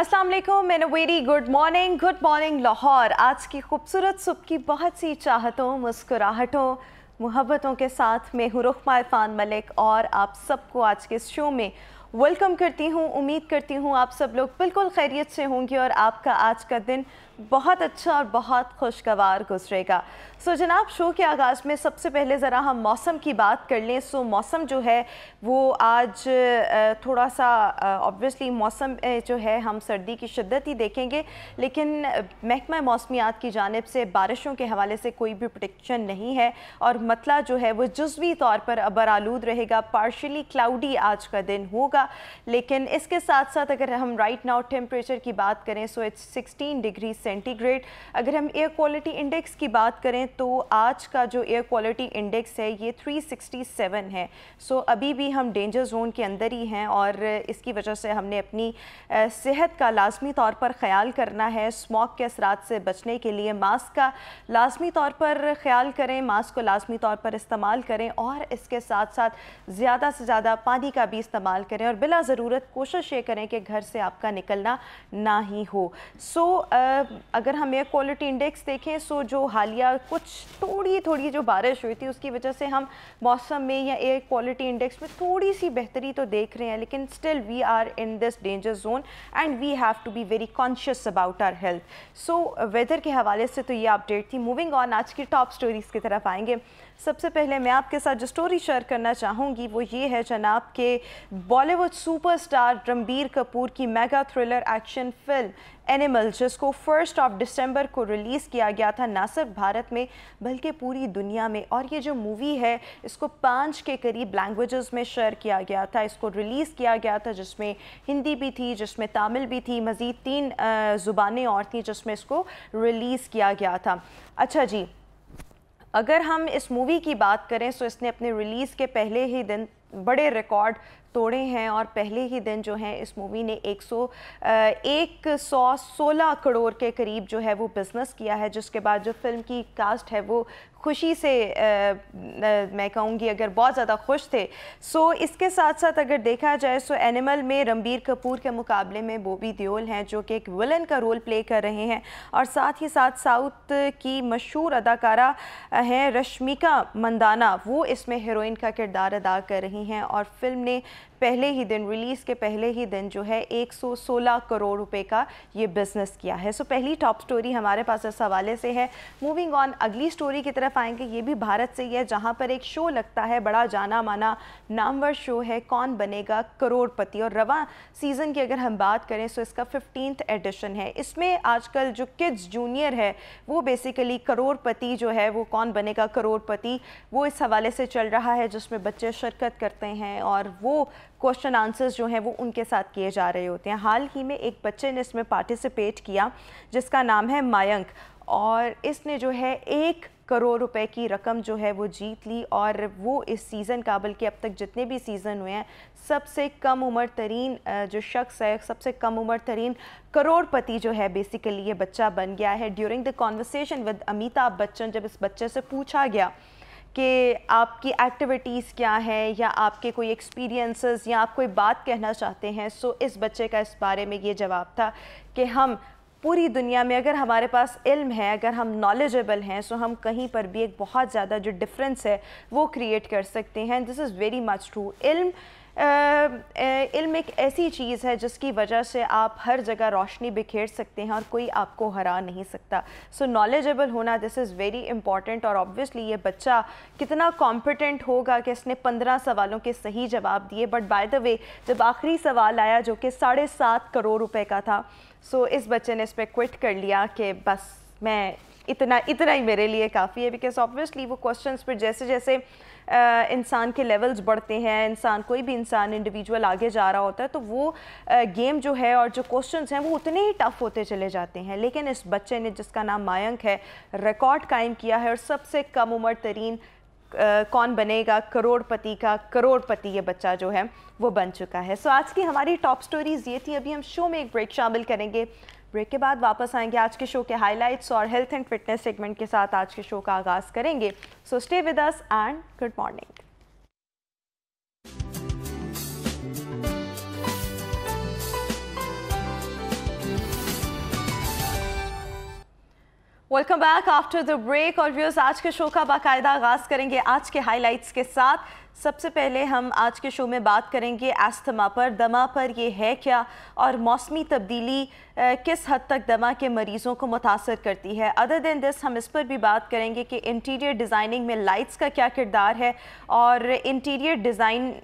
अस्सलाम वालेकुम in very good morning good morning Lahore आज की खूबसूरत सुबह की बहुत सी चाहतों मुस्कुराहटों मोहब्बतों के साथ मैं हूँ रुखमा इरफान मलिक और आप सबको आज के शो में वेलकम करती हूँ उम्मीद करती हूँ आप सब लोग बिल्कुल खैरियत से होंगे और आपका आज का दिन बहुत अच्छा और बहुत खुशगवार गुजरेगा सो जनाब शो के आगाज़ में सबसे पहले ज़रा हम मौसम की बात कर लें सो मौसम जो है वो आज थोड़ा सा ऑब्वियसली मौसम जो है हम सर्दी की शिद्दत ही देखेंगे लेकिन महकमा मौसमियात की जानब से बारिशों के हवाले से कोई भी प्रोडिक्शन नहीं है और मतला जो है वह जज्वी तौर पर अबर आलूद रहेगा पार्शली क्लाउडी आज का दिन होगा लेकिन इसके साथ साथ अगर हम राइट नाउ टेम्परेचर की बात करें सो इट्स सिक्सटीन डिग्री से सेंटीग्रेड अगर हम एयर क्वालिटी इंडेक्स की बात करें तो आज का जो एयर क्वालिटी इंडेक्स है ये 367 है सो so, अभी भी हम डेंजर जोन के अंदर ही हैं और इसकी वजह से हमने अपनी सेहत का लाजमी तौर पर ख्याल करना है स्मॉक के असरात से बचने के लिए मास्क का लाजमी तौर पर ख्याल करें मास्क को लाजमी तौर पर इस्तेमाल करें और इसके साथ साथ ज़्यादा से ज़्यादा पानी का भी इस्तेमाल करें और बिला ज़रूरत कोशिश ये करें कि घर से आपका निकलना ना ही हो सो so, अगर हम एयर क्वालिटी इंडेक्स देखें सो जो हालिया कुछ थोड़ी थोड़ी जो बारिश हुई थी उसकी वजह से हम मौसम में या एयर क्वालिटी इंडेक्स में थोड़ी सी बेहतरी तो देख रहे हैं लेकिन still we are in this danger zone and we have to be very conscious about our health so weather के हवाले से तो ये अपडेट थी मूविंग ऑन आज की टॉप स्टोरीज़ की तरफ आएंगे सबसे पहले मैं आपके साथ जो स्टोरी शेयर करना चाहूँगी वो ये है जनाब के बॉलीवुड सुपरस्टार रणबीर कपूर की mega thriller action film Animal जिसको फर्स्ट ऑफ दिसंबर को रिलीज़ किया गया था ना सिर्फ भारत में बल्कि पूरी दुनिया में और ये जो मूवी है इसको पाँच के करीब लैंग्वेजेस में शेयर किया गया था इसको रिलीज़ किया गया था जिसमें हिंदी भी थी जिसमें तमिल भी थी मज़ीद तीन ज़ुबानें और थी जिसमें इसको रिलीज़ किया गया था अच्छा जी अगर हम इस मूवी की बात करें तो इसने अपने रिलीज़ के पहले ही दिन बड़े रिकॉर्ड तोड़े हैं और पहले ही दिन जो है इस मूवी ने 100 एक सौ सोलह करोड़ के करीब जो है वो बिज़नेस किया है जिसके बाद जो फिल्म की कास्ट है वो खुशी से आ, आ, मैं कहूँगी अगर बहुत ज़्यादा खुश थे सो इसके साथ साथ अगर देखा जाए सो एनिमल में रणबीर कपूर के मुकाबले में बोबी देओल हैं जो कि एक विलन का रोल प्ले कर रहे हैं और साथ ही साथ साउथ की मशहूर अदाकारा हैं रश्मिका मंदाना वो इसमें हीरोइन का किरदार अदा कर रही हैं और फिल्म ने पहले ही दिन रिलीज़ के पहले ही दिन जो है 116 करोड़ रुपए का ये बिज़नेस किया है सो so, पहली टॉप स्टोरी हमारे पास इस हवाले से है मूविंग ऑन अगली स्टोरी की तरफ आएंगे ये भी भारत से ही है जहाँ पर एक शो लगता है बड़ा जाना माना नामवर शो है कौन बनेगा करोड़पति और रवा सीज़न की अगर हम बात करें सो इसका फिफ्टीन एडिशन है इसमें आजकल जो किड्स जूनियर है वो बेसिकली करोड़पति जो है वो कौन बनेगा करोड़पति वो इस हवाले से चल रहा है जिसमें बच्चे शिरकत करते हैं और वो क्वेश्चन आंसर्स जो हैं वो उनके साथ किए जा रहे होते हैं हाल ही में एक बच्चे ने इसमें पार्टिसिपेट किया जिसका नाम है मायंक और इसने जो है एक करोड़ रुपए की रकम जो है वो जीत ली और वो इस सीज़न का बल्कि अब तक जितने भी सीज़न हुए हैं सबसे कम उम्र तरीन जो शख्स है सबसे कम उम्र तरीन करोड़पति जो है बेसिकली ये बच्चा बन गया है during the conversation with Amitabh Bachchan जब इस बच्चे से पूछा गया कि आपकी एक्टिविटीज़ क्या है या आपके कोई एक्सपीरियंसेस या आप कोई बात कहना चाहते हैं सो इस बच्चे का इस बारे में ये जवाब था कि हम पूरी दुनिया में अगर हमारे पास इल्म है अगर हम नॉलेजेबल हैं सो हम कहीं पर भी एक बहुत ज़्यादा जो डिफरेंस है वो क्रिएट कर सकते हैं this is very much true इल्म इल्म एक ऐसी चीज़ है जिसकी वजह से आप हर जगह रोशनी बिखेर सकते हैं और कोई आपको हरा नहीं सकता सो नॉलेजेबल होना दिस इज़ वेरी इंपॉर्टेंट और ऑब्वियसली ये बच्चा कितना कॉम्पिटेंट होगा कि इसने पंद्रह सवालों के सही जवाब दिए बट बाय द वे जब आखिरी सवाल आया जो कि साढ़े सात करोड़ रुपए का था सो so इस बच्चे ने इस पर क्विट कर लिया कि बस मैं इतना इतना ही मेरे लिए काफ़ी है बिकॉज ऑब्वियसली वो क्वेश्चन पर जैसे जैसे इंसान के लेवल्स बढ़ते हैं इंसान कोई भी इंसान इंडिविजुअल आगे जा रहा होता है तो वो गेम जो है और जो क्वेश्चन हैं वो उतने ही टफ होते चले जाते हैं लेकिन इस बच्चे ने जिसका नाम मायंक है रिकॉर्ड कायम किया है और सबसे कम उम्र तरीन कौन बनेगा करोड़पति का करोड़पति ये बच्चा जो है वो बन चुका है सो so, आज की हमारी टॉप स्टोरीज़ ये थी अभी हम शो में एक ब्रेक शामिल करेंगे ब्रेक के बाद वापस आएंगे आज के शो के हाइलाइट्स और हेल्थ एंड फिटनेस सेगमेंट के साथ आज के शो का आगाज़ करेंगे so stay with us and good morning welcome back after the break और व्यूज आज के शो का बाकायदा आगाज़ करेंगे आज के हाइलाइट्स के साथ सबसे पहले हम आज के शो में बात करेंगे एस्थमा पर दमा पर ये है क्या और मौसमी तब्दीली किस हद तक दमा के मरीज़ों को मुतासर करती है अदर देन दिस हम इस पर भी बात करेंगे कि इंटीरियर डिज़ाइनिंग में लाइट्स का क्या किरदार है और इंटीरियर डिज़ाइन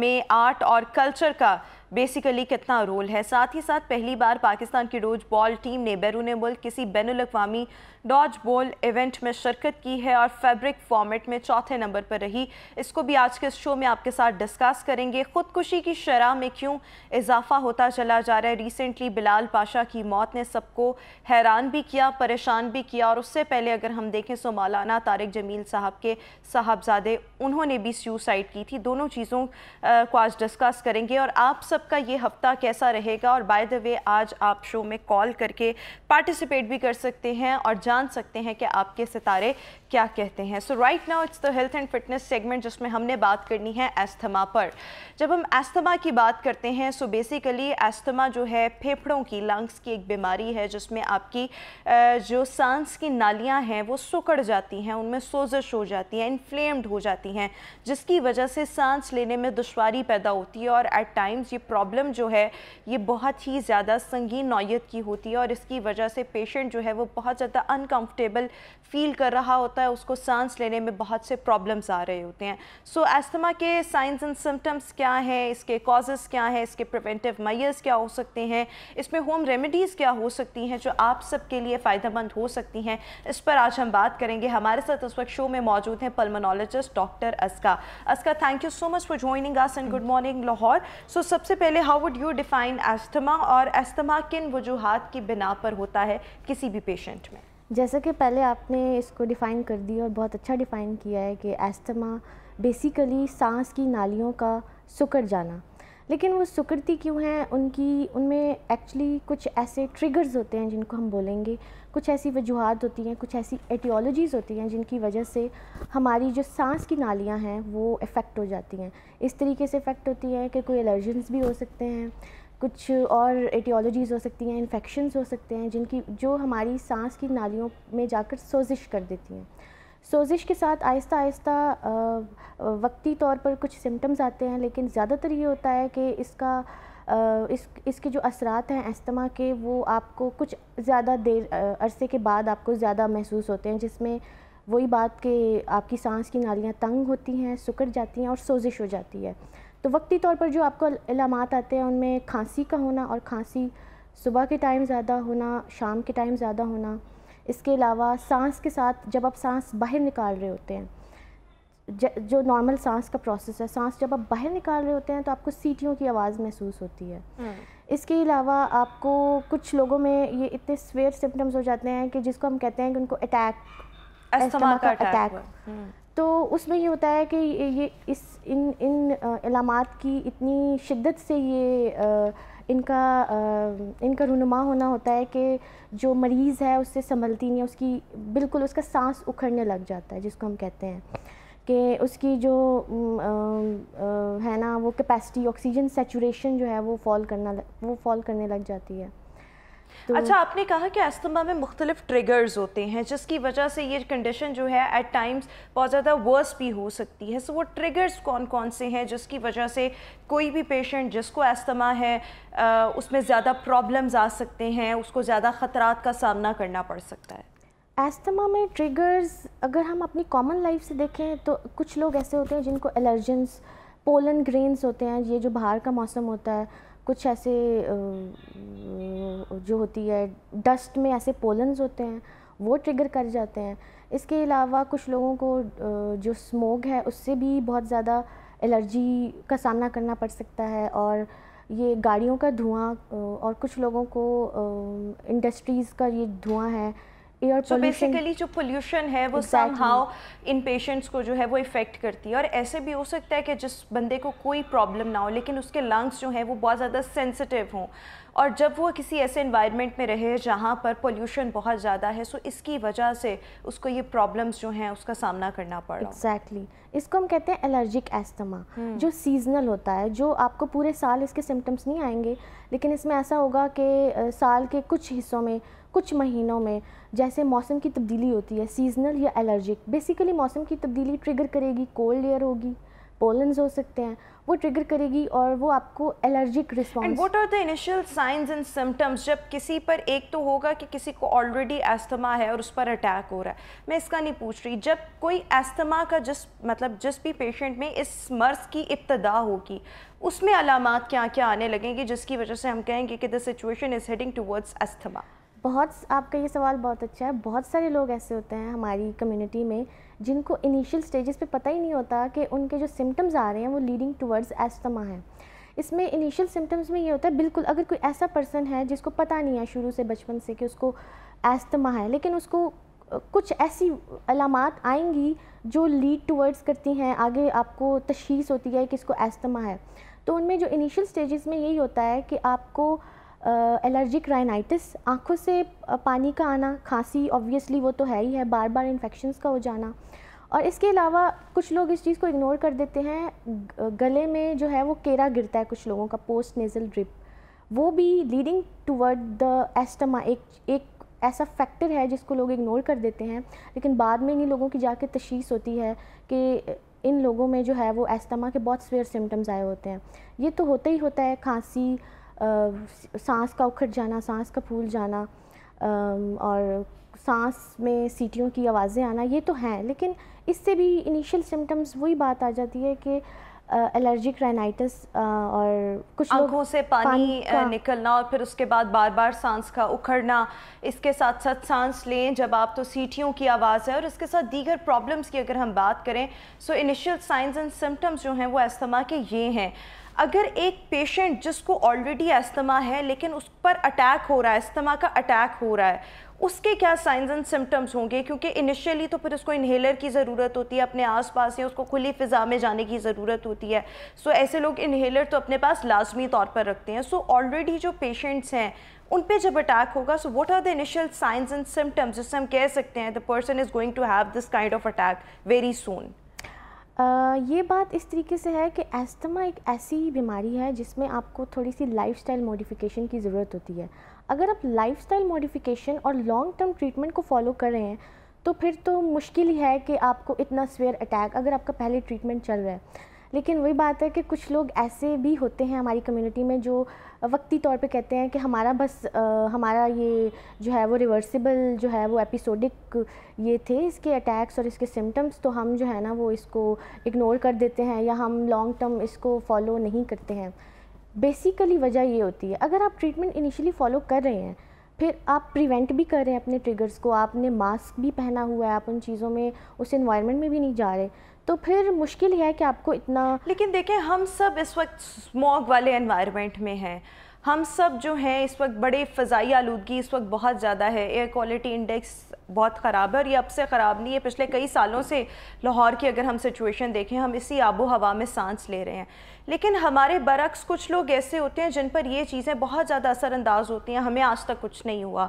में आर्ट और कल्चर का बेसिकली कितना रोल है साथ ही साथ पहली बार पाकिस्तान की डोज बॉल टीम ने बैरून मुल्क किसी बैन अवी डॉज बॉल इवेंट में शिरकत की है और फैब्रिक फॉर्मेट में चौथे नंबर पर रही इसको भी आज के शो में आपके साथ डिस्कस करेंगे ख़ुदकुशी की शराह में क्यों इजाफा होता चला जा रहा है रिसेंटली बिलाल पाशा बादशाह की मौत ने सबको हैरान भी किया परेशान भी किया और उससे पहले अगर हम देखें सो तो मौलाना तारिक जमील साहब के साहबजादे उन्होंने भी सुसाइड की थी दोनों चीज़ों को आज डिस्कस करेंगे और आप सबका ये हफ्ता कैसा रहेगा और बाय द वे आज आप शो में कॉल करके पार्टिसिपेट भी कर सकते हैं और जान सकते हैं कि आपके सितारे क्या कहते हैं so right now it's the health and fitness segment जिसमें हमने बात करनी है एस्थमा पर जब हम एस्थमा की बात करते हैं सो बेसिकली एस्थमा जो है फेफड़ों की लंग्स की एक बीमारी है जिसमें आपकी जो सांस की नालियाँ हैं वो सुकड़ जाती हैं उनमें सोजश हो जाती हैं इन्फ्लेम्ड हो जाती हैं जिसकी वजह से सांस लेने में दुशारी पैदा होती है और एट टाइम्स ये प्रॉब्लम जो है ये बहुत ही ज़्यादा संगीन नौीयत की होती है और इसकी वजह से पेशेंट जो है वो बहुत ज़्यादा अनकम्फर्टेबल फील कर रहा होता होता है उसको सांस लेने में बहुत से प्रॉब्लम्स आ रहे होते हैं सो so, एस्थमा के साइंस एंड सिम्टम्स क्या हैं इसके कॉजेस क्या हैं इसके प्रिवेंटिव मैयर्स क्या हो सकते हैं इसमें होम रेमेडीज़ क्या हो सकती हैं जो आप सबके लिए फ़ायदेमंद हो सकती हैं इस पर आज हम बात करेंगे हमारे साथ इस वक्त शो में मौजूद हैं pulmonologist doctor Aska Aska thank you so much for joining us and good morning Lahore so सबसे पहले how would you define asthma और एस्थमा किन वजूहत की बिना पर होता है किसी भी पेशेंट में जैसा कि पहले आपने इसको डिफ़ाइन कर दिया और बहुत अच्छा डिफ़ाइन किया है कि एस्थमा बेसिकली सांस की नालियों का सुकड़ जाना लेकिन वो सुकड़ती क्यों हैं उनकी उनमें एक्चुअली कुछ ऐसे ट्रिगर्स होते हैं जिनको हम बोलेंगे कुछ ऐसी वजूहत होती हैं कुछ ऐसी एटियोलॉजीज़ होती हैं जिनकी वजह से हमारी जो सांस की नालियाँ हैं वो इफ़ेक्ट हो जाती हैं इस तरीके से इफ़ेक्ट होती हैं कि कोई एलर्जेंस भी हो सकते हैं कुछ और एटियोलॉजीज़ हो सकती हैं इन्फेक्शन हो सकते हैं जिनकी जो हमारी सांस की नालियों में जाकर सोजिश कर देती हैं सोजिश के साथ आहिस्ता आहिस्ता वक्ती तौर पर कुछ सिम्टम्स आते हैं लेकिन ज़्यादातर ये होता है कि इसका इस इसके जो असरात हैं अस्थमा के वो आपको कुछ ज़्यादा देर अरसे के बाद आपको ज़्यादा महसूस होते हैं जिसमें वही बात कि आपकी सांस की नालियाँ तंग होती हैं सुकड़ जाती हैं और सोजिश हो जाती है तो वक्ती तौर पर जो आपको इलामत आते हैं उनमें खांसी का होना और खांसी सुबह के टाइम ज़्यादा होना शाम के टाइम ज़्यादा होना इसके अलावा सांस के साथ जब आप सांस बाहर निकाल रहे होते हैं जो नॉर्मल सांस का प्रोसेस है सांस जब आप बाहर निकाल रहे होते हैं तो आपको सीटियों की आवाज़ महसूस होती है हम्म। इसके अलावा आपको कुछ लोगों में ये इतने स्वेयर सिम्टम्स हो जाते हैं कि जिसको हम कहते हैं कि उनको अटैक अटैक तो उसमें ये होता है कि ये इस इन इन इलामत की इतनी शिद्दत से ये आ, इनका आ, इनका रुनुमा होना होता है कि जो मरीज़ है उससे संभलती नहीं उसकी बिल्कुल उसका सांस उखड़ने लग जाता है जिसको हम कहते हैं कि उसकी जो आ, आ, है ना वो कैपेसिटी ऑक्सीजन सेचुरेशन जो है वो फॉल करना वो फॉल करने लग जाती है तो अच्छा आपने कहा कि अस्थमा में मुख्तलिफ ट्रिगर्स होते हैं जिसकी वजह से ये कंडीशन जो है एट टाइम्स बहुत ज़्यादा वर्स भी हो सकती है सो वो ट्रिगर्स कौन कौन से हैं जिसकी वजह से कोई भी पेशेंट जिसको अस्थमा है आ, उसमें ज़्यादा प्रॉब्लम्स आ सकते हैं उसको ज़्यादा ख़तरा का सामना करना पड़ सकता है एस्थमा में ट्रिगर्स अगर हम अपनी कॉमन लाइफ से देखें तो कुछ लोग ऐसे होते हैं जिनको एलर्जेंस पोलन ग्रेन्स होते हैं ये जो बाहर का मौसम होता है कुछ ऐसे जो होती है डस्ट में ऐसे पोलन्स होते हैं वो ट्रिगर कर जाते हैं इसके अलावा कुछ लोगों को जो स्मोक है उससे भी बहुत ज़्यादा एलर्जी का सामना करना पड़ सकता है और ये गाड़ियों का धुआं और कुछ लोगों को इंडस्ट्रीज़ का ये धुआं है एयर सो बेसिकली जो पोल्यूशन है वो सम हाउ इन पेशेंट्स को जो है वो इफ़ेक्ट करती है और ऐसे भी हो सकता है कि जिस बंदे को कोई प्रॉब्लम ना हो लेकिन उसके लंग्स जो हैं वो बहुत ज़्यादा सेंसिटिव हों और जब वो किसी ऐसे इन्वायरमेंट में रहे जहाँ पर पोल्यूशन बहुत ज़्यादा है सो इसकी वजह से उसको ये प्रॉब्लम्स जो हैं उसका सामना करना पड़ रहा एग्जैक्टली exactly. इसको हम कहते हैं एलर्जिक हम्म। एस्थमा जो सीजनल होता है जो आपको पूरे साल इसके सिम्टम्स नहीं आएंगे लेकिन इसमें ऐसा होगा कि साल के कुछ हिस्सों में कुछ महीनों में जैसे मौसम की तब्दीली होती है सीजनल या एलर्जिक बेसिकली मौसम की तब्दीली ट्रिगर करेगी कोल्ड एयर होगी पोलन्स हो सकते हैं वो ट्रिगर करेगी और वो आपको allergic response what are the initial signs and symptoms जब किसी पर एक तो होगा कि किसी को ऑलरेडी एस्थमा है और उस पर अटैक हो रहा है मैं इसका नहीं पूछ रही जब कोई एस्थमा का जिस मतलब जिस भी पेशेंट में इस मर्ज की इब्तदा होगी उसमें अलामत क्या क्या आने लगेंगी जिसकी वजह से हम कहेंगे कि the situation is heading towards asthma बहुत आपका ये सवाल बहुत अच्छा है बहुत सारे लोग ऐसे होते हैं हमारी कम्युनिटी में जिनको इनिशियल स्टेजेस पे पता ही नहीं होता कि उनके जो सिम्टम्स आ रहे हैं वो लीडिंग टुवर्ड्स एस्थमा है इसमें इनिशियल सिम्टम्स में ये होता है बिल्कुल अगर कोई ऐसा पर्सन है जिसको पता नहीं है शुरू से बचपन से कि उसको एस्थमा है लेकिन उसको कुछ ऐसी अलामत आएंगी जो लीड टूवर्ड्स करती हैं आगे आपको तशीस होती है कि इसको एस्थमा है तो उनमें जो इनिशियल स्टेजेस में यही होता है कि आपको एलर्जिक राइनाइटिस आँखों से पानी का आना खांसी ऑब्वियसली वो तो है ही है बार बार इन्फेक्शंस का हो जाना और इसके अलावा कुछ लोग इस चीज़ को इग्नोर कर देते हैं गले में जो है वो केरा गिरता है कुछ लोगों का पोस्ट नेज़ल ड्रिप वो भी लीडिंग टूवर्ड द एस्टमा एक एक ऐसा फैक्टर है जिसको लोग इग्नोर कर देते हैं लेकिन बाद में इन लोगों की जाके तशीस होती है कि इन लोगों में जो है वो एस्टमा के बहुत सीवियर सिम्टम्स आए होते हैं ये तो होता ही होता है खांसी सांस का उखड़ जाना सांस का फूल जाना और सांस में सीटियों की आवाज़ें आना ये तो हैं लेकिन इससे भी इनिशियल सिम्टम्स वही बात आ जाती है कि एलर्जिक राइनाइटिस और कुछ आंखों से पानी, पानी निकलना और फिर उसके बाद बार बार सांस का उखड़ना इसके साथ साथ सांस लें जब आप तो सीटियों की आवाज़ है और इसके साथ दीगर प्रॉब्लम्स की अगर हम बात करें so initial signs and symptoms जो हैं वो अस्थमा के ये हैं अगर एक पेशेंट जिसको ऑलरेडी अस्थमा है लेकिन उस पर अटैक हो रहा है अस्थमा का अटैक हो रहा है उसके क्या साइंस एंड सिम्टम्स होंगे क्योंकि इनिशियली तो फिर उसको इन्हेलर की ज़रूरत होती है अपने आसपास या उसको खुली फ़िज़ा में जाने की ज़रूरत होती है सो ऐसे लोग इन्हेलर तो अपने पास लाजमी तौर पर रखते हैं सो ऑलरेडी जो पेशेंट्स हैं उन पर जब अटैक होगा so what are the initial signs and symptoms जिससे हम कह सकते हैं the person is going to have this kind of attack very soon ये बात इस तरीके से है कि एस्थमा एक ऐसी बीमारी है जिसमें आपको थोड़ी सी लाइफस्टाइल मॉडिफिकेशन की ज़रूरत होती है अगर आप लाइफस्टाइल मॉडिफिकेशन और लॉन्ग टर्म ट्रीटमेंट को फॉलो कर रहे हैं तो फिर तो मुश्किल ही है कि आपको इतना स्वेयर अटैक अगर आपका पहले ट्रीटमेंट चल रहा है लेकिन वही बात है कि कुछ लोग ऐसे भी होते हैं हमारी कम्युनिटी में जो वक्ती तौर पे कहते हैं कि हमारा बस आ, हमारा ये जो है वो रिवर्सिबल जो है वो एपिसोडिक ये थे इसके अटैक्स और इसके सिम्टम्स तो हम जो है ना वो इसको इग्नोर कर देते हैं या हम लॉन्ग टर्म इसको फॉलो नहीं करते हैं बेसिकली वजह ये होती है अगर आप ट्रीटमेंट इनिशियली फॉलो कर रहे हैं फिर आप प्रिवेंट भी कर रहे हैं अपने ट्रिगर्स को आपने मास्क भी पहना हुआ है आप उन चीज़ों में उस इन्वायरमेंट में भी नहीं जा रहे तो फिर मुश्किल है कि आपको इतना लेकिन देखें हम सब इस वक्त स्मॉग वाले इन्वायरमेंट में हैं हम सब जो हैं इस वक्त बड़े फ़जाई आलूदगी इस वक्त बहुत ज़्यादा है एयर क्वालिटी इंडेक्स बहुत ख़राब है और ये अब से ख़राब नहीं है पिछले कई सालों से लाहौर की अगर हम सिचुएशन देखें हम इसी आबो हवा में सांस ले रहे हैं लेकिन हमारे बरक्स कुछ लोग ऐसे होते हैं जिन पर ये चीज़ें बहुत ज़्यादा असरअंदाज होती हैं हमें आज तक कुछ नहीं हुआ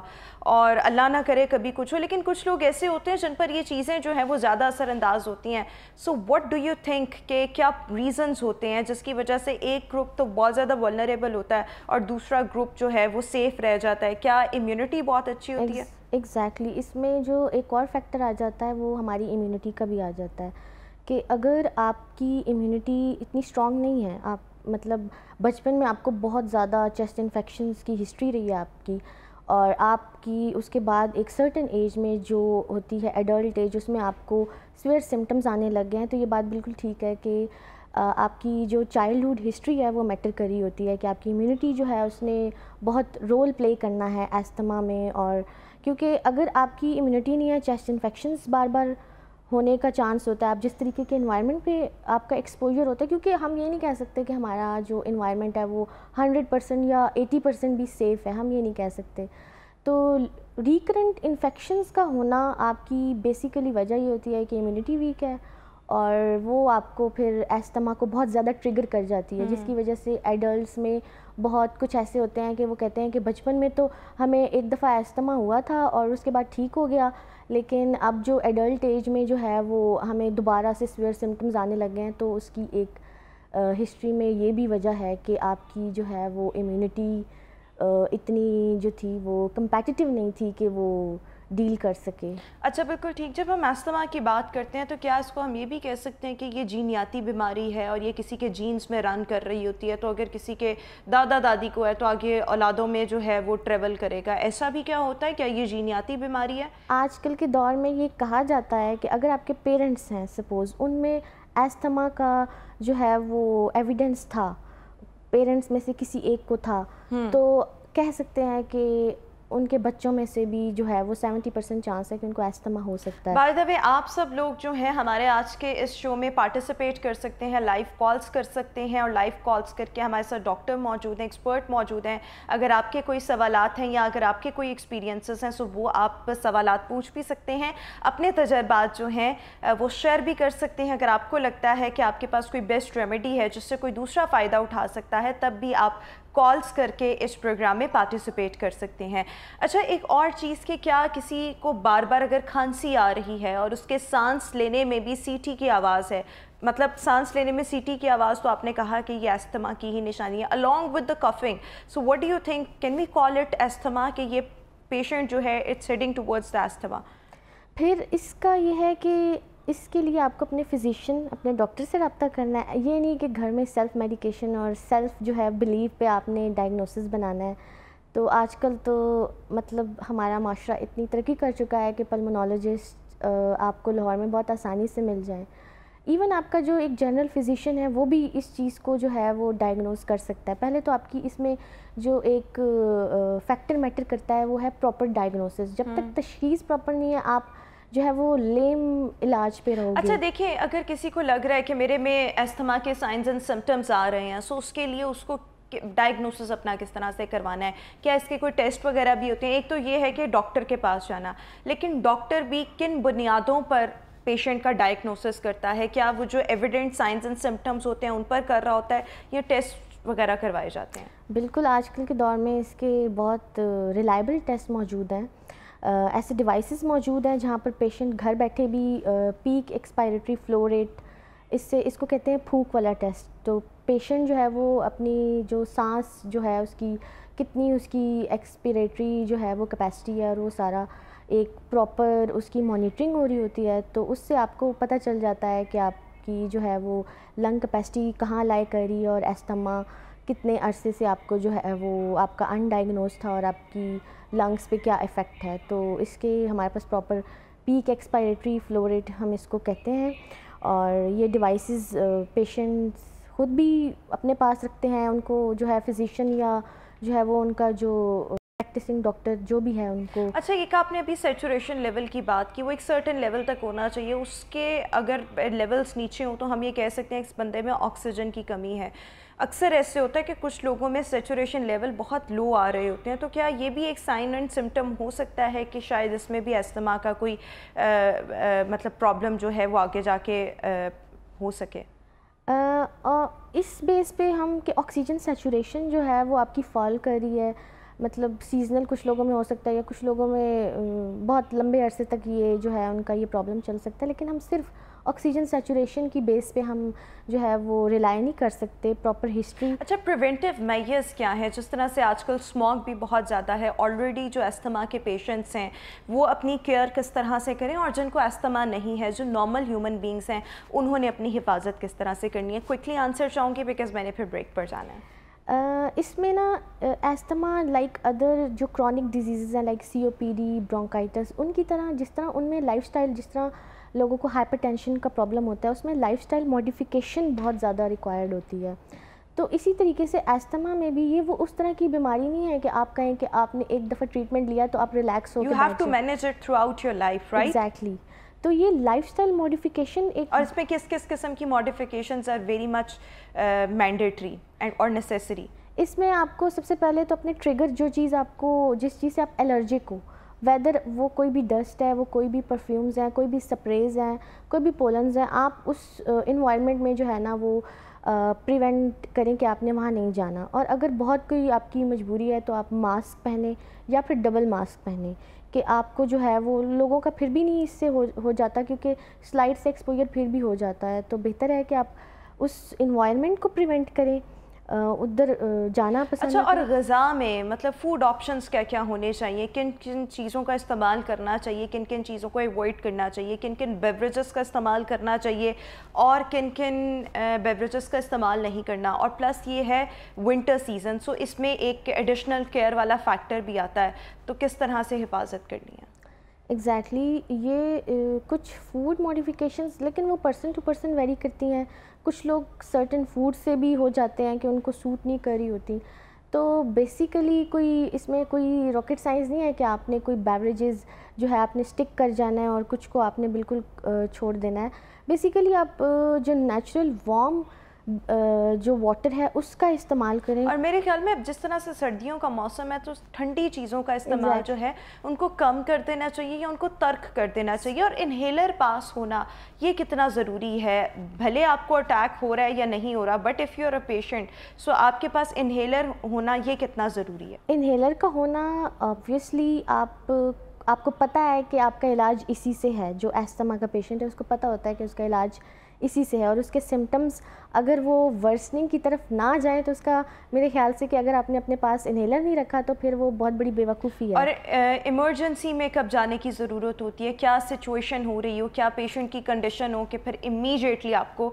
और अल्लाह ना करे कभी कुछ हो लेकिन कुछ लोग ऐसे होते हैं जिन पर ये चीज़ें जो हैं वो ज़्यादा असरअंदाज होती हैं so what do you think के क्या रीज़न्स होते हैं जिसकी वजह से एक ग्रुप तो बहुत ज़्यादा वलनरेबल होता है और दूसरा ग्रुप जो है वो सेफ़ रह जाता है क्या इम्यूनिटी बहुत अच्छी होती है एग्जैक्टली exactly. इसमें जो एक और फैक्टर आ जाता है वो हमारी इम्यूनिटी का भी आ जाता है कि अगर आपकी इम्यूनिटी इतनी स्ट्रॉन्ग नहीं है आप मतलब बचपन में आपको बहुत ज़्यादा चेस्ट इन्फेक्शन की हिस्ट्री रही है आपकी और आपकी उसके बाद एक सर्टन एज में जो होती है एडल्ट एज उसमें आपको स्वेयर सिम्टम्स आने लग गए हैं तो ये बात बिल्कुल ठीक है कि आपकी जो चाइल्डहुड हिस्ट्री है वो मैटर करी होती है कि आपकी इम्यूनिटी जो है उसने बहुत रोल प्ले करना है एस्थमा में और क्योंकि अगर आपकी इम्यूनिटी नहीं है चेस्ट इन्फेक्शन बार बार होने का चांस होता है आप जिस तरीके के इन्वायरमेंट पे आपका एक्सपोजर होता है क्योंकि हम ये नहीं कह सकते कि हमारा जो इन्वायरमेंट है वो 100 परसेंट या 80 परसेंट भी सेफ़ है हम ये नहीं कह सकते तो रिकरेंट इन्फेक्शंस का होना आपकी बेसिकली वजह ये होती है कि इम्यूनिटी वीक है और वो आपको फिर एस्तमा को बहुत ज़्यादा ट्रिगर कर जाती है जिसकी हम्म। वजह से एडल्ट में बहुत कुछ ऐसे होते हैं कि वो कहते हैं कि बचपन में तो हमें एक दफ़ा अस्थमा हुआ था और उसके बाद ठीक हो गया लेकिन अब जो एडल्ट एज में जो है वो हमें दोबारा से स्वेयर सिम्टम्स आने लग गए हैं तो उसकी एक हिस्ट्री में ये भी वजह है कि आपकी जो है वो इम्यूनिटी इतनी जो थी वो कम्पैटिटिव नहीं थी कि वो डील कर सके अच्छा बिल्कुल ठीक जब हम अस्थमा की बात करते हैं तो क्या इसको हम ये भी कह सकते हैं कि ये जीनियाती बीमारी है और ये किसी के जीन्स में रन कर रही होती है तो अगर किसी के दादा दादी को है तो आगे औलादों में जो है वो ट्रेवल करेगा ऐसा भी क्या होता है क्या ये जीनियाती बीमारी है आजकल के दौर में ये कहा जाता है कि अगर आपके पेरेंट्स हैं सपोज़ उनमें एस्थमा का जो है वो एविडेंस था पेरेंट्स में से किसी एक को था हम्म। तो कह सकते हैं कि उनके बच्चों में से भी जो है वो सेवेंटी परसेंट चांस है कि उनको अस्थमा हो सकता है बाय द वे आप सब लोग जो हैं हमारे आज के इस शो में पार्टिसिपेट कर सकते हैं लाइव कॉल्स कर सकते हैं और लाइव कॉल्स करके हमारे साथ डॉक्टर मौजूद हैं एक्सपर्ट मौजूद हैं अगर आपके कोई सवाल हैं या अगर आपके कोई एक्सपीरियंसेस हैं सो तो वो आप सवाल पूछ भी सकते हैं अपने तजर्बात जो हैं वो शेयर भी कर सकते हैं अगर आपको लगता है कि आपके पास कोई बेस्ट रेमेडी है जिससे कोई दूसरा फ़ायदा उठा सकता है तब भी आप कॉल्स करके इस प्रोग्राम में पार्टिसिपेट कर सकते हैं अच्छा एक और चीज़ कि क्या किसी को बार बार अगर खांसी आ रही है और उसके सांस लेने में भी सीटी की आवाज़ है मतलब सांस लेने में सीटी की आवाज़ तो आपने कहा कि ये अस्थमा की ही निशानी है along with the coughing so what do you think can we call it asthma कि ये पेशेंट जो है it's heading towards the asthma फिर इसका ये है कि इसके लिए आपको अपने फिजिशियन अपने डॉक्टर से रबता करना है ये नहीं कि घर में सेल्फ मेडिकेशन और सेल्फ जो है बिलीव पे आपने डायग्नोसिस बनाना है तो आजकल तो मतलब हमारा माशरा इतनी तरक्की कर चुका है कि पलमोनोलॉजिस्ट आपको लाहौर में बहुत आसानी से मिल जाए इवन आपका जो एक जनरल फिजिशियन है वो भी इस चीज़ को जो है वो डायग्नोस कर सकता है पहले तो आपकी इसमें जो एक फैक्टर मैटर करता है वो है प्रॉपर डायग्नोसिस जब तक हम्म। तशीस प्रॉपर नहीं है आप जो है वो लेम इलाज पे रहोगे अच्छा देखिए अगर किसी को लग रहा है कि मेरे में अस्थमा के साइंस एंड सिम्टम्स आ रहे हैं सो तो उसके लिए उसको डायग्नोसिस अपना किस तरह से करवाना है क्या इसके कोई टेस्ट वगैरह भी होते हैं एक तो ये है कि डॉक्टर के पास जाना लेकिन डॉक्टर भी किन बुनियादों पर पेशेंट का डायग्नोसिस करता है क्या वो जो एविडेंट साइंस एंड सिम्टम्स होते हैं उन पर कर रहा होता है या टेस्ट वगैरह करवाए जाते हैं बिल्कुल आजकल के दौर में इसके बहुत रिलायबल टेस्ट मौजूद हैं ऐसे डिवाइसेस मौजूद हैं जहाँ पर पेशेंट घर बैठे भी पीक एक्सपायरेटरी फ्लो रेट इससे इसको कहते हैं फूक वाला टेस्ट तो पेशेंट जो है वो अपनी जो सांस जो है उसकी कितनी उसकी एक्सपिरेटरी जो है वो कैपेसिटी है और वो सारा एक प्रॉपर उसकी मॉनिटरिंग हो रही होती है तो उससे आपको पता चल जाता है कि आपकी जो है वो लंग कैपेसिटी कहाँ लाए कर रही है और एस्थमा कितने अरसे से आपको जो है वो आपका अनडाइग्नोज था और आपकी लंग्स पे क्या इफ़ेक्ट है तो इसके हमारे पास प्रॉपर पीक एक्सपायरेटरी फ्लोरेट हम इसको कहते हैं और ये डिवाइसेस पेशेंट्स खुद भी अपने पास रखते हैं उनको जो है फिजिशियन या जो है वो उनका जो प्रैक्टिसिंग डॉक्टर जो भी है उनको अच्छा ये कहा आपने अभी सेचुरेशन लेवल की बात की वो एक सर्टेन लेवल तक होना चाहिए उसके अगर लेवल्स नीचे हों तो हम ये कह सकते हैं इस बंदे में ऑक्सीजन की कमी है अक्सर ऐसे होता है कि कुछ लोगों में सेचुरेशन लेवल बहुत लो आ रहे होते हैं तो क्या ये भी एक साइन एंड सिम्टम हो सकता है कि शायद इसमें भी अस्थमा का कोई आ, आ, मतलब प्रॉब्लम जो है वो आगे जाके आ, हो सके आ, आ, इस बेस पे हम कि ऑक्सीजन सेचुरेशन जो है वो आपकी फॉल कर रही है मतलब सीजनल कुछ लोगों में हो सकता है या कुछ लोगों में बहुत लंबे अरसे तक ये जो है उनका ये प्रॉब्लम चल सकता है लेकिन हम सिर्फ ऑक्सीजन सेचुरेशन की बेस पे हम जो है वो रिलाई नहीं कर सकते प्रॉपर हिस्ट्री अच्छा प्रिवेंटिव मेजर्स क्या है जिस तरह से आजकल स्मॉग भी बहुत ज़्यादा है ऑलरेडी जो अस्थमा के पेशेंट्स हैं वो अपनी केयर किस तरह से करें और जिनको अस्थमा नहीं है जो नॉर्मल ह्यूमन बींग्स हैं उन्होंने अपनी हिफाजत किस तरह से करनी है क्विकली आंसर चाहूँगी बिकॉज मैंने फिर ब्रेक पर जाना है uh, इसमें ना एस्थमा लाइक अदर जो क्रॉनिक डिजीज़ हैं like C O P D bronchitis उनकी तरह जिस तरह उनमें लाइफ जिस तरह लोगों को हाइपरटेंशन का प्रॉब्लम होता है उसमें लाइफस्टाइल मॉडिफिकेशन बहुत ज़्यादा रिक्वायर्ड होती है तो इसी तरीके से एस्थमा में भी ये वो उस तरह की बीमारी नहीं है कि आप कहें कि आपने एक दफ़ा ट्रीटमेंट लिया तो आप रिलैक्स हो you have to manage it throughout your life right exactly तो ये लाइफस्टाइल मॉडिफिकेशन एक और इसमें किस किस किस्म की modifications are very much mandatory and और नेसेसरी इसमें आपको सबसे पहले तो अपने ट्रिगर जो चीज़ आपको जिस चीज़ से आप एलर्जिक हो वेदर वो कोई भी डस्ट है वो कोई भी परफ्यूम्स हैं कोई भी स्प्रेज हैं कोई भी पोलन्स हैं आप उस इन्वायरमेंट uh, में जो है ना वो प्रिवेंट uh, करें कि आपने वहाँ नहीं जाना और अगर बहुत कोई आपकी मजबूरी है तो आप मास्क पहने या फिर डबल मास्क पहने कि आपको जो है वो लोगों का फिर भी नहीं इससे हो हो जाता क्योंकि स्लाइड से एक्सपोजर फिर भी हो जाता है तो बेहतर है कि आप उस इन्वायरमेंट को प्रिवेंट करें उधर जाना पसंद अच्छा और गज़ा में मतलब फ़ूड ऑप्शंस क्या क्या होने चाहिए किन किन चीज़ों का इस्तेमाल करना चाहिए किन किन चीज़ों को एवॉइड करना चाहिए किन किन बेवरेजेस का इस्तेमाल करना चाहिए और किन किन बेवरेजेस का इस्तेमाल नहीं करना और प्लस ये है विंटर सीज़न सो इसमें एक एडिशनल केयर वाला फैक्टर भी आता है तो किस तरह से हिफाजत करनी है एग्जैक्टली exactly, ये कुछ फूड मॉडिफिकेशंस लेकिन वो पर्सन टू पर्सन वेरी करती हैं कुछ लोग सर्टन फूड से भी हो जाते हैं कि उनको सूट नहीं करी होती तो बेसिकली कोई इसमें कोई रॉकेट साइंस नहीं है कि आपने कोई बेवरेजेस जो है आपने स्टिक कर जाना है और कुछ को आपने बिल्कुल छोड़ देना है बेसिकली आप जो नेचुरल वार्म जो वाटर है उसका इस्तेमाल करें और मेरे ख्याल में जिस तरह से सर्दियों का मौसम है तो ठंडी चीज़ों का इस्तेमाल जो है उनको कम कर देना चाहिए या उनको तर्क कर देना चाहिए और इन्हेलर पास होना ये कितना ज़रूरी है भले आपको अटैक हो रहा है या नहीं हो रहा but if you're a patient so आपके पास इन्हेलर होना ये कितना ज़रूरी है इन्हेलर का होना ऑब्वियसली आप आपको पता है कि आपका इलाज इसी से है जो एस्तमा का पेशेंट है उसको पता होता है कि उसका इलाज इसी से है और उसके सिम्टम्स अगर वो वर्सनिंग की तरफ ना जाए तो उसका मेरे ख्याल से कि अगर आपने अपने पास इन्हेलर नहीं रखा तो फिर वो बहुत बड़ी बेवकूफ़ी है और इमरजेंसी में कब जाने की ज़रूरत होती है क्या सिचुएशन हो रही हो क्या पेशेंट की कंडीशन हो कि फिर इमीजिएटली आपको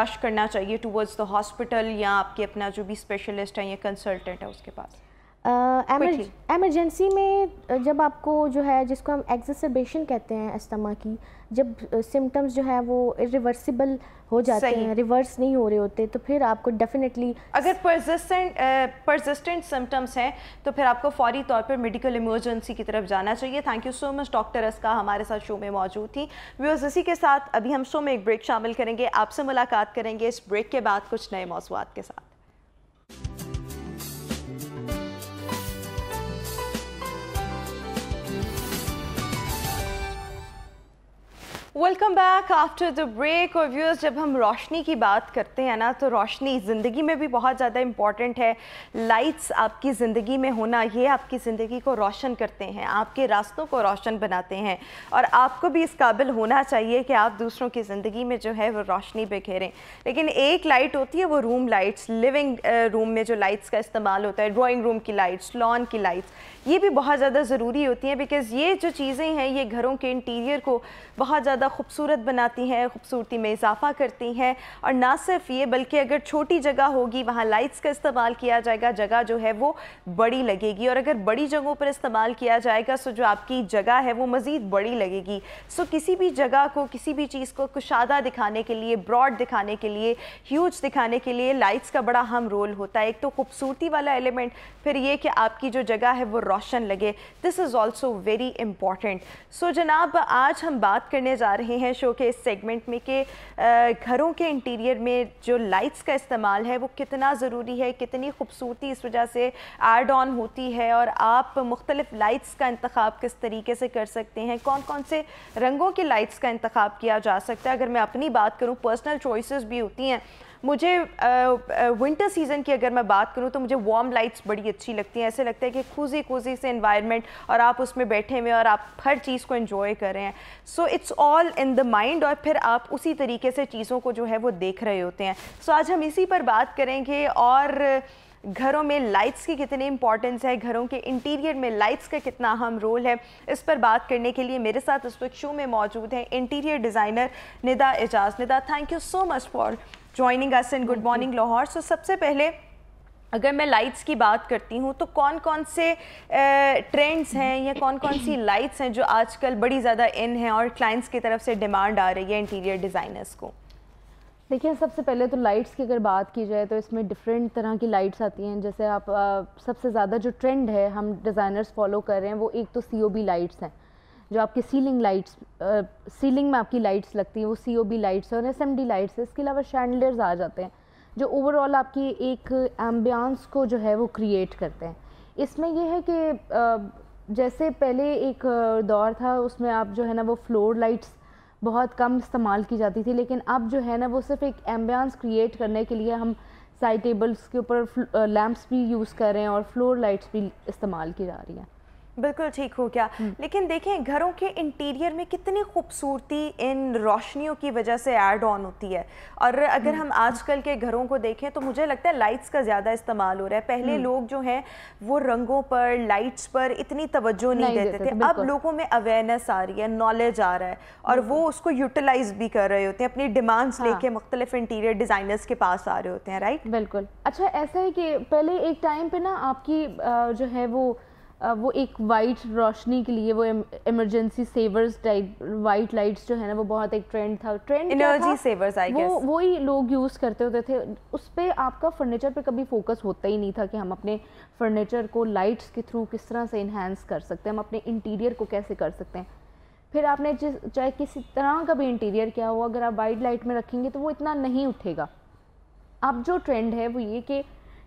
रश करना चाहिए टूवर्ड्स द हॉस्पिटल या आपके अपना जो भी स्पेशलिस्ट है या कंसल्टेंट है उसके पास एमरजेंसी uh, में जब आपको जो है जिसको हम एग्जसरबेशन कहते हैं अस्थमा की जब सिम्टम्स uh, जो है वो रिवर्सिबल हो जाते हैं रिवर्स नहीं हो रहे होते तो फिर आपको डेफिनेटली अगर परसिस्टेंट परसिस्टेंट सिम्टम्स हैं तो फिर आपको फौरी तौर पर मेडिकल इमरजेंसी की तरफ जाना चाहिए thank you so much doctor Aska हमारे साथ शो में मौजूद थी व्यूज इसी के साथ अभी हम शो में एक ब्रेक शामिल करेंगे आपसे मुलाकात करेंगे इस ब्रेक के बाद कुछ नए मौजूद के साथ welcome back after the break और व्यूअर्स जब हम रोशनी की बात करते हैं ना तो रोशनी ज़िंदगी में भी बहुत ज़्यादा इम्पॉर्टेंट है लाइट्स आपकी ज़िंदगी में होना ये आपकी ज़िंदगी को रोशन करते हैं आपके रास्तों को रोशन बनाते हैं और आपको भी इस काबिल होना चाहिए कि आप दूसरों की ज़िंदगी में जो है वो रोशनी बिखेरें लेकिन एक लाइट होती है वो रूम लाइट्स लिविंग रूम में जो लाइट्स का इस्तेमाल होता है ड्राॅइंग रूम की लाइट्स लॉन की लाइट्स ये भी बहुत ज़्यादा ज़रूरी होती हैं बिकॉज़ ये जो चीज़ें हैं ये घरों के इंटीरियर को बहुत ज़्यादा ज़्यादा खूबसूरत बनाती हैं खूबसूरती में इजाफा करती हैं और ना सिर्फ ये बल्कि अगर छोटी जगह होगी वहाँ लाइट्स का इस्तेमाल किया जाएगा जगह जो है वो बड़ी लगेगी और अगर बड़ी जगहों पर इस्तेमाल किया जाएगा सो जो आपकी जगह है वो मज़ीद बड़ी लगेगी सो किसी भी जगह को किसी भी चीज़ को कुशादा दिखाने के लिए ब्रॉड दिखाने के लिए ह्यूज दिखाने के लिए लाइट्स का बड़ा अहम रोल होता है एक तो खूबसूरती वाला एलिमेंट फिर ये कि आपकी जो जगह है वो रोशन लगे this is also very important so जनाब आज हम बात करने जा जा रहे हैं शो के इस सेगमेंट में कि घरों के इंटीरियर में जो लाइट्स का इस्तेमाल है वो कितना ज़रूरी है कितनी खूबसूरती इस वजह से एड ऑन होती है और आप मुख्तलिफ़ लाइट्स का इंतखब किस तरीके से कर सकते हैं कौन कौन से रंगों की लाइट्स का इंतखब किया जा सकता है अगर मैं अपनी बात करूँ पर्सनल चॉइसेस भी होती हैं मुझे विंटर सीज़न की अगर मैं बात करूँ तो मुझे वार्म लाइट्स बड़ी अच्छी लगती हैं ऐसे लगता है कि खूजी खूजी से इन्वायरमेंट और आप उसमें बैठे हुए और आप हर चीज़ को इन्जॉय कर रहे हैं so it's all in the mind और फिर आप उसी तरीके से चीज़ों को जो है वो देख रहे होते हैं सो so, आज हम इसी पर बात करेंगे और घरों में लाइट्स की कितनी इंपॉर्टेंस है घरों के इंटीरियर में लाइट्स का कितना अहम रोल है इस पर बात करने के लिए मेरे साथ इस वक्त शो में मौजूद हैं interior designer Nida Ejaz Nida thank you so much for joining us in good morning Lahore so सबसे पहले अगर मैं लाइट्स की बात करती हूँ तो कौन कौन से ट्रेंड्स हैं या कौन कौन सी लाइट्स हैं जो आजकल बड़ी ज़्यादा इन हैं और क्लाइंट्स की तरफ से डिमांड आ रही है इंटीरियर डिज़ाइनर्स को देखिए सबसे पहले तो लाइट्स की अगर बात की जाए तो इसमें डिफरेंट तरह की लाइट्स आती हैं जैसे आप आ, सबसे ज़्यादा जो ट्रेंड है हम डिज़ाइनर्स फॉलो कर रहे हैं वो एक तो सी लाइट्स हैं जो आपकी सीलिंग लाइट्स सीलिंग में आपकी लाइट्स लगती हैं वो सी ओ बी लाइट्स और एस एम डी लाइट्स है इसके अलावा शैंडलर्स आ जाते हैं जो ओवरऑल आपकी एक एम्बियांस को जो है वो क्रिएट करते हैं इसमें यह है कि जैसे पहले एक दौर था उसमें आप जो है ना वो फ्लोर लाइट्स बहुत कम इस्तेमाल की जाती थी लेकिन अब जो है ना वो सिर्फ एक एम्बियांस क्रिएट करने के लिए हम साइड टेबल्स के ऊपर लैंप्स भी यूज़ कर रहे हैं और फ्लोर लाइट्स भी इस्तेमाल की जा रही हैं बिल्कुल ठीक हो क्या हम्म। लेकिन देखें घरों के इंटीरियर में कितनी खूबसूरती इन रोशनियों की वजह से ऐड ऑन होती है और अगर हम्म। हम आजकल के घरों को देखें तो मुझे लगता है लाइट्स का ज़्यादा इस्तेमाल हो रहा है पहले हम्म। लोग जो हैं वो रंगों पर लाइट्स पर इतनी तवज्जो नहीं, नहीं देते थे अब लोगों में अवेयरनेस आ रही है नॉलेज आ रहा है और वो उसको यूटिलाइज भी कर रहे होते हैं अपनी डिमांड्स हाँ। लेके मुख्तलिफ इंटीरियर डिज़ाइनर्स के पास आ रहे होते हैं राइट बिल्कुल अच्छा ऐसा है कि पहले एक टाइम पे ना आपकी जो है वो वो एक वाइट रोशनी के लिए वो emergency savers type white lights जो है ना वो बहुत एक ट्रेंड था ट्रेंड एनर्जी सेवर्स आई वो वही लोग यूज़ करते होते थे उस पर आपका फर्नीचर पे कभी फोकस होता ही नहीं था कि हम अपने फर्नीचर को लाइट्स के थ्रू किस तरह से इन्हेंस कर सकते हैं हम अपने इंटीरियर को कैसे कर सकते हैं फिर आपने जिस चाहे किसी तरह का भी इंटीरियर क्या हो अगर आप वाइट लाइट में रखेंगे तो वो इतना नहीं उठेगा अब जो ट्रेंड है वो ये कि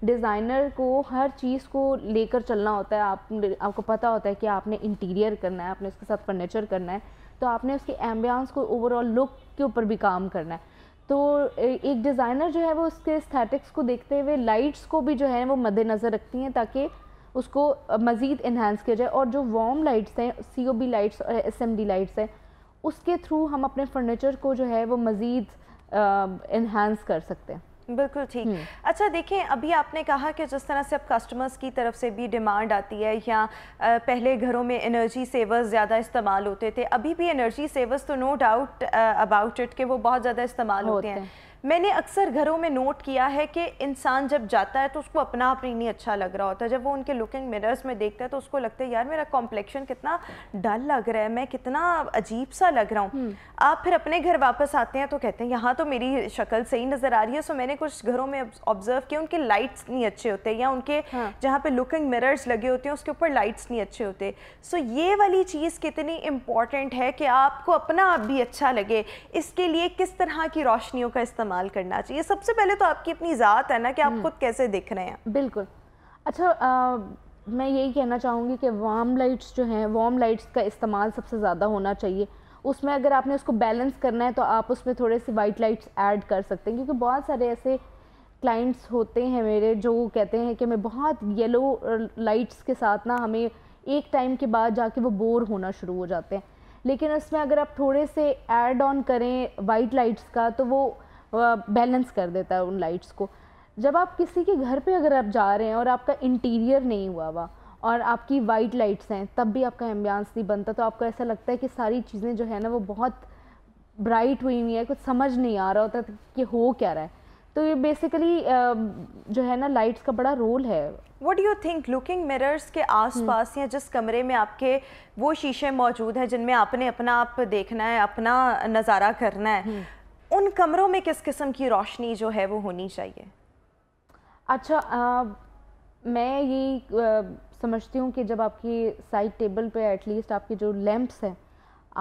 डिज़ाइनर को हर चीज़ को लेकर चलना होता है आप आपको पता होता है कि आपने इंटीरियर करना है आपने उसके साथ फर्नीचर करना है तो आपने उसके एम्बियांस को ओवरऑल लुक के ऊपर भी काम करना है तो एक डिज़ाइनर जो है वो उसके स्थेटिक्स को देखते हुए लाइट्स को भी जो है वो मद्देनज़र रखती हैं ताकि उसको मज़ीद इन्हेंस किया जाए और जो वार्म लाइट्स हैं सी ओ बी लाइट्स और एस एम डी लाइट्स हैं उसके थ्रू हम अपने फर्नीचर को जो है वो मज़ीद इन्हेंस कर सकते हैं बिल्कुल ठीक हम्म। अच्छा देखें अभी आपने कहा कि जिस तरह से अब कस्टमर्स की तरफ से भी डिमांड आती है या पहले घरों में एनर्जी सेवर्स ज़्यादा इस्तेमाल होते थे अभी भी एनर्जी सेवर्स तो नो डाउट अबाउट इट कि वो बहुत ज़्यादा इस्तेमाल होते, होते हैं मैंने अक्सर घरों में नोट किया है कि इंसान जब जाता है तो उसको अपना आप नहीं अच्छा लग रहा होता है जब वो उनके लुकिंग मिरर्स में देखता है तो उसको लगता है यार मेरा कॉम्प्लेक्शन कितना डल लग रहा है मैं कितना अजीब सा लग रहा हूँ हम्म। आप फिर अपने घर वापस आते हैं तो कहते हैं यहाँ तो मेरी शक्ल सही नज़र आ रही है सो मैंने कुछ घरों में ऑब्जर्व किया उनके लाइट्स नहीं अच्छे होते या उनके हाँ। जहाँ पर लुकिंग मिरर्स लगे होते हैं उसके ऊपर लाइट्स नहीं अच्छे होते सो ये वाली चीज़ कितनी इम्पॉर्टेंट है कि आपको अपना आप भी अच्छा लगे इसके लिए किस तरह की रोशनियों का इस्तेमाल इस्तेमाल करना चाहिए सबसे पहले तो आपकी अपनी ज़ात है ना कि आप हम्म। खुद कैसे दिख रहे हैं बिल्कुल अच्छा आ, मैं यही कहना चाहूँगी कि वार्म लाइट्स जो हैं वार्म लाइट्स का इस्तेमाल सबसे ज़्यादा होना चाहिए उसमें अगर आपने उसको बैलेंस करना है तो आप उसमें थोड़े से वाइट लाइट्स ऐड कर सकते हैं क्योंकि बहुत सारे ऐसे क्लाइंट्स होते हैं मेरे जो कहते हैं कि मैं बहुत येलो लाइट्स के साथ ना हमें एक टाइम के बाद जाके वो बोर होना शुरू हो जाते हैं लेकिन उसमें अगर आप थोड़े से ऐड ऑन करें वाइट लाइट्स का तो वो बैलेंस कर देता है उन लाइट्स को जब आप किसी के घर पे अगर आप जा रहे हैं और आपका इंटीरियर नहीं हुआ हुआ और आपकी वाइट लाइट्स हैं तब भी आपका एम्बियांस नहीं बनता तो आपको ऐसा लगता है कि सारी चीज़ें जो है ना वो बहुत ब्राइट हुई हुई है कुछ समझ नहीं आ रहा होता कि हो क्या रहा है तो ये बेसिकली जो है ना लाइट्स का बड़ा रोल है what you think looking mirrors के आसपास हम्म। या जिस कमरे में आपके वो शीशे मौजूद हैं जिनमें आपने अपना आप देखना है अपना नज़ारा करना है हम्म। उन कमरों में किस किस्म की रोशनी जो है वो होनी चाहिए अच्छा आ, मैं ये समझती हूँ कि जब आपकी साइड टेबल पे एटलीस्ट आपके जो लैंप्स हैं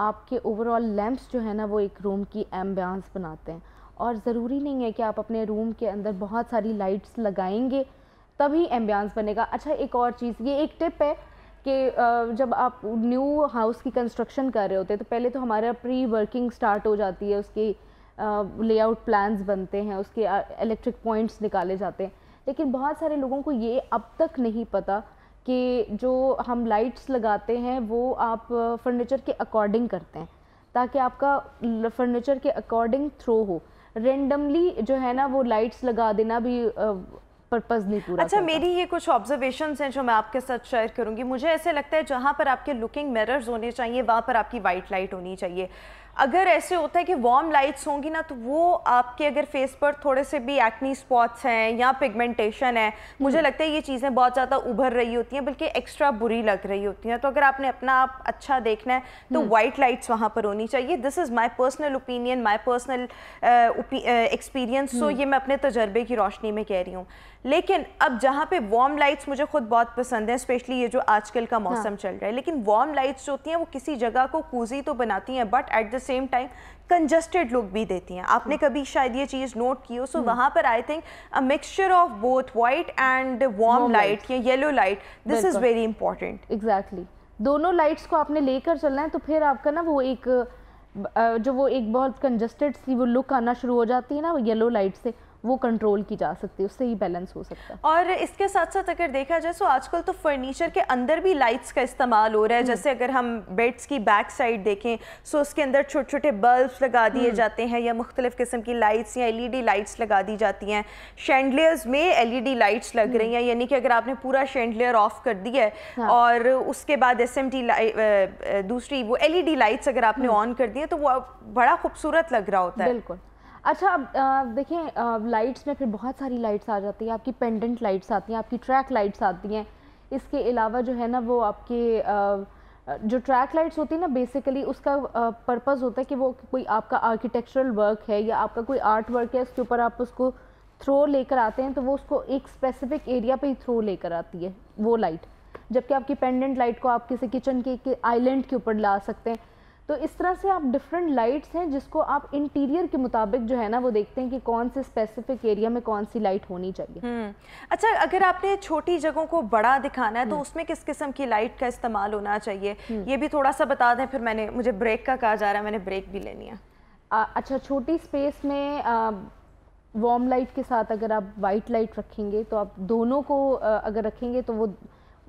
आपके ओवरऑल लैंप्स जो है ना वो एक रूम की एम्बियंस बनाते हैं और ज़रूरी नहीं है कि आप अपने रूम के अंदर बहुत सारी लाइट्स लगाएंगे तभी एम्बियांस बनेगा अच्छा एक और चीज़ ये एक टिप है कि जब आप न्यू हाउस की कंस्ट्रक्शन कर रहे होते हैं तो पहले तो हमारा प्री वर्किंग स्टार्ट हो जाती है उसकी लेआउट प्लान्स बनते हैं उसके इलेक्ट्रिक पॉइंट्स निकाले जाते हैं लेकिन बहुत सारे लोगों को ये अब तक नहीं पता कि जो हम लाइट्स लगाते हैं वो आप फर्नीचर के अकॉर्डिंग करते हैं ताकि आपका फर्नीचर के अकॉर्डिंग थ्रो हो रेंडमली जो है ना वो लाइट्स लगा देना भी पर्पज़ नहीं पूरा अच्छा मेरी ये कुछ ऑब्जर्वेशन हैं जो मैं आपके साथ शेयर करूंगी मुझे ऐसे लगता है जहाँ पर आपके लुकिंग मिरर्स होने चाहिए वहाँ पर आपकी वाइट लाइट होनी चाहिए अगर ऐसे होता है कि वार्म लाइट्स होंगी ना तो वो आपके अगर फेस पर थोड़े से भी एक्नी स्पॉट्स हैं या पिगमेंटेशन है मुझे हम्म। लगता है ये चीज़ें बहुत ज़्यादा उभर रही होती हैं बल्कि एक्स्ट्रा बुरी लग रही होती हैं तो अगर आपने अपना आप अच्छा देखना है तो वाइट हम्म। लाइट्स वहाँ पर होनी चाहिए this is my personal opinion my personal experience so ये मैं अपने तजर्बे की रोशनी में कह रही हूँ लेकिन अब जहाँ पे वार्म लाइट्स मुझे खुद बहुत पसंद है स्पेशली ये जो आजकल का हाँ। मौसम हाँ. चल रहा है लेकिन वार्म लाइट्स जो होती हैं वो किसी जगह को कूजी तो बनाती हैं but at the same time congested look भी देती हैं आपने कभी शायद ये चीज़ नोट की हो सो hmm. वहाँ पर I think a mixture of both white and warm light या yellow light this is very important exactly दोनों लाइट्स को आपने लेकर चलना है तो फिर आपका ना वो एक जो वो एक बहुत कंजस्टेड सी वो लुक आना शुरू हो जाती है ना वो येलो लाइट से वो कंट्रोल की जा सकती है उससे ही बैलेंस हो सकता है और इसके साथ साथ अगर देखा जाए तो आजकल तो फर्नीचर के अंदर भी लाइट्स का इस्तेमाल हो रहा है हम्म। जैसे अगर हम बेड्स की बैक साइड देखें सो उसके अंदर छोटे छोटे बल्ब लगा दिए हम्म। जाते हैं या मुख्तलिफ़ किस्म की लाइट्स या एलईडी लाइट्स लगा दी जाती हैं शेंडलेयर्स में एलईडी लाइट्स लग रही हम्म। हैं यानी कि अगर आपने पूरा शेंडलेयर ऑफ कर दिया है हाँ। और उसके बाद एस एम दूसरी वो डी लाइट्स अगर आपने ऑन कर दी है तो वो बड़ा खूबसूरत लग रहा होता है बिल्कुल अच्छा अब देखें लाइट्स में फिर बहुत सारी लाइट्स आ जाती हैं आपकी पेंडेंट लाइट्स आती हैं आपकी ट्रैक लाइट्स आती हैं इसके अलावा जो है ना वो आपके जो ट्रैक लाइट्स होती है ना बेसिकली उसका पर्पस होता है कि वो कोई आपका आर्किटेक्चरल वर्क है या आपका कोई आर्ट वर्क है उसके ऊपर आप उसको थ्रो लेकर आते हैं तो वो उसको एक स्पेसिफिक एरिया पर ही थ्रो लेकर आती है वो लाइट जबकि आपकी पेंडेंट लाइट को आप किसी किचन के आइलैंड के ऊपर ला सकते हैं तो इस तरह से आप डिफरेंट लाइट्स हैं जिसको आप इंटीरियर के मुताबिक जो है ना वो देखते हैं कि कौन से स्पेसिफिक एरिया में कौन सी लाइट होनी चाहिए हम्म। अच्छा अगर आपने छोटी जगहों को बड़ा दिखाना है तो हम्म। उसमें किस किस्म की लाइट का इस्तेमाल होना चाहिए हम्म। ये भी थोड़ा सा बता दें फिर मैंने मुझे ब्रेक का कहा जा रहा है मैंने ब्रेक भी लेनी है आ, अच्छा छोटी स्पेस में आ, वार्म लाइट के साथ अगर आप वाइट लाइट रखेंगे तो आप दोनों को अगर रखेंगे तो वो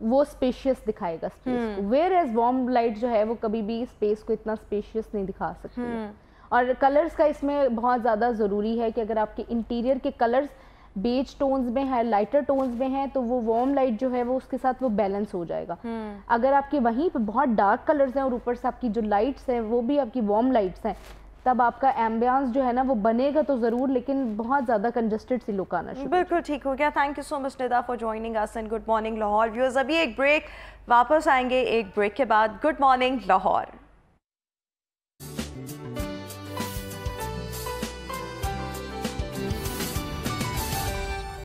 वो स्पेशियस दिखाएगा स्पेस को वेयर एज वार्म लाइट जो है वो कभी भी स्पेस को इतना स्पेशियस नहीं दिखा सकती hmm. और कलर्स का इसमें बहुत ज़्यादा ज़रूरी है कि अगर आपके इंटीरियर के कलर्स बेज टोन्स में है लाइटर टोन्स में है तो वो वार्म लाइट जो है वो उसके साथ वो बैलेंस हो जाएगा हम्म। अगर आपके वहीं पर बहुत डार्क कलर्स हैं और ऊपर से आपकी जो लाइट्स हैं वो भी आपकी वार्म लाइट्स हैं तब आपका एम्बियंस जो है ना वो बनेगा तो ज़रूर लेकिन बहुत ज़्यादा कंजस्टेड सी लुक आना शुरू बिल्कुल ठीक हो गया thank you so much Nida for joining us and good morning Lahore viewers अभी एक ब्रेक वापस आएंगे एक ब्रेक के बाद गुड मॉर्निंग लाहौर